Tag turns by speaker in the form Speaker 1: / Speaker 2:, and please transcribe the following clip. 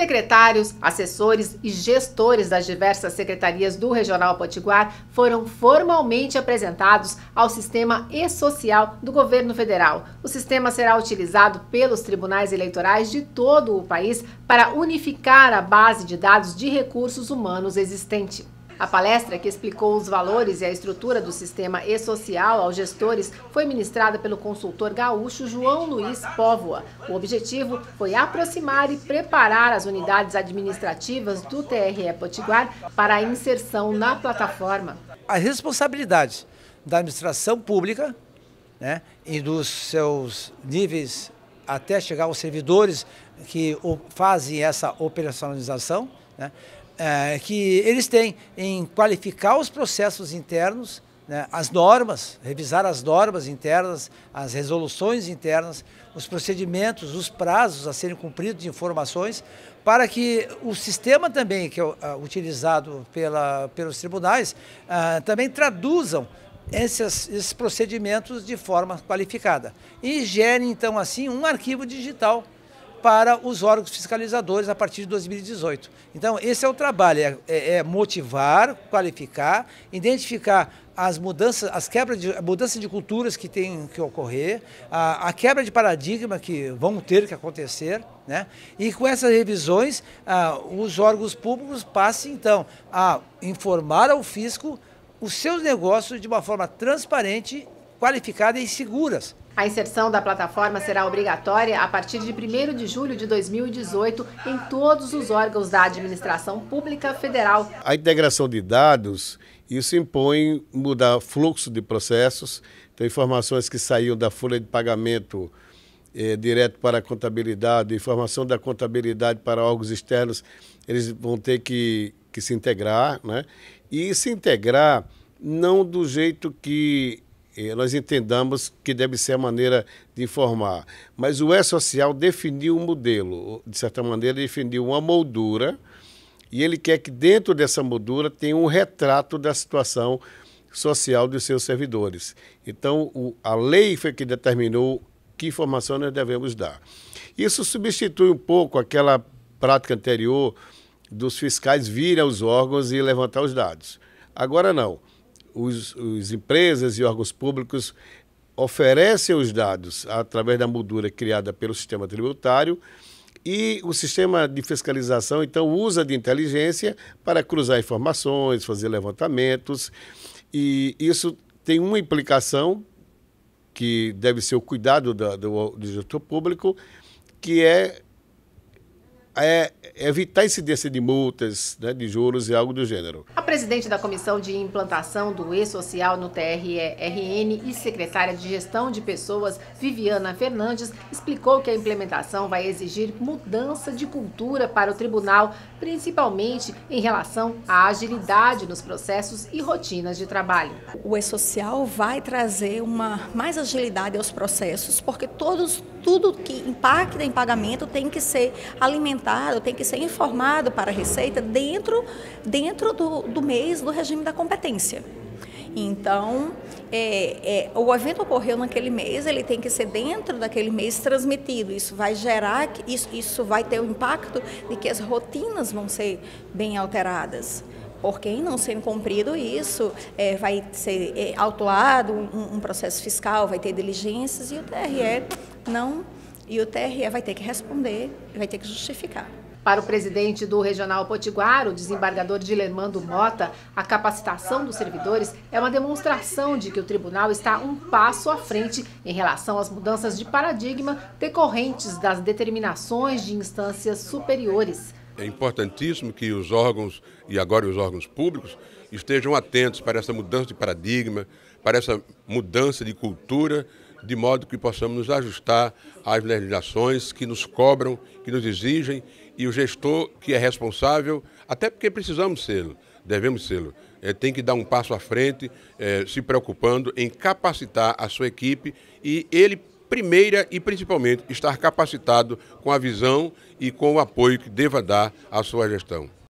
Speaker 1: Secretários, assessores e gestores das diversas secretarias do Regional Potiguar foram formalmente apresentados ao sistema e-social do governo federal. O sistema será utilizado pelos tribunais eleitorais de todo o país para unificar a base de dados de recursos humanos existente. A palestra, que explicou os valores e a estrutura do sistema e-social aos gestores, foi ministrada pelo consultor gaúcho João Luiz Póvoa. O objetivo foi aproximar e preparar as unidades administrativas do TRE Potiguar para a inserção na plataforma.
Speaker 2: A responsabilidade da administração pública né, e dos seus níveis até chegar aos servidores que fazem essa operacionalização, né, é, que eles têm em qualificar os processos internos, né, as normas, revisar as normas internas, as resoluções internas, os procedimentos, os prazos a serem cumpridos de informações, para que o sistema também que é utilizado pela, pelos tribunais uh, também traduzam esses, esses procedimentos de forma qualificada e gere então assim um arquivo digital para os órgãos fiscalizadores a partir de 2018. Então, esse é o trabalho, é, é, é motivar, qualificar, identificar as mudanças, as quebras de, mudanças de culturas que tem que ocorrer, a, a, quebra de paradigma que vão ter que acontecer, né? E com essas revisões, a, os órgãos públicos passem então a informar ao fisco os seus negócios de uma forma transparente, qualificada e seguras.
Speaker 1: A inserção da plataforma será obrigatória a partir de 1 de julho de 2018 em todos os órgãos da administração pública federal.
Speaker 3: A integração de dados, isso impõe mudar fluxo de processos, então informações que saíam da folha de pagamento eh, direto para a contabilidade, informação da contabilidade para órgãos externos, eles vão ter que, que se integrar, né? E se integrar não do jeito que eh, nós entendamos que deve ser a maneira de informar. Mas o E-Social definiu um modelo, de certa maneira, definiu uma moldura, e ele quer que dentro dessa moldura tenha um retrato da situação social dos seus servidores. Então, o, a lei foi que determinou que informação nós devemos dar. Isso substitui um pouco aquela prática anterior dos fiscais virem aos órgãos e levantar os dados. Agora não os, os empresas e órgãos públicos oferecem os dados através da moldura criada pelo sistema tributário e o sistema de fiscalização, então, usa de inteligência para cruzar informações, fazer levantamentos, e isso tem uma implicação que deve ser o cuidado do, do, do gestor público, que é é evitar incidência de multas, né, de juros e algo do gênero.
Speaker 1: A presidente da Comissão de Implantação do E-Social no TRRN e secretária de Gestão de Pessoas, Viviana Fernandes, explicou que a implementação vai exigir mudança de cultura para o tribunal, principalmente em relação
Speaker 4: à agilidade nos processos e rotinas de trabalho. O E-Social vai trazer uma mais agilidade aos processos, porque todos, tudo que impacta em pagamento tem que ser alimentado orientado, tem que ser informado para a Receita dentro, dentro do, do mês do regime da competência. Então, é, é, o evento ocorreu naquele mês, ele tem que ser dentro daquele mês transmitido. Isso vai gerar, isso, isso vai ter o impacto de que as rotinas vão ser bem alteradas. Porque, não sendo cumprido isso, é, vai ser é, autuado um, um processo fiscal, vai ter diligências e o TRE não e o TRE vai ter que responder, vai ter que justificar. Para o presidente do Regional Potiguar, o desembargador
Speaker 1: Dilermando Mota, a capacitação dos servidores é uma demonstração de que o tribunal está um passo à frente em relação às mudanças de paradigma decorrentes das determinações de instâncias superiores.
Speaker 5: É importantíssimo que os órgãos, e agora os órgãos públicos, estejam atentos para essa mudança de paradigma, para essa mudança de cultura de modo que possamos nos ajustar às legislações que nos cobram, que nos exigem, e o gestor que é responsável, até porque precisamos ser, devemos ser, é, tem que dar um passo à frente, é, se preocupando em capacitar a sua equipe e ele, primeira e principalmente, estar capacitado com a visão e com o apoio que deva dar à sua gestão.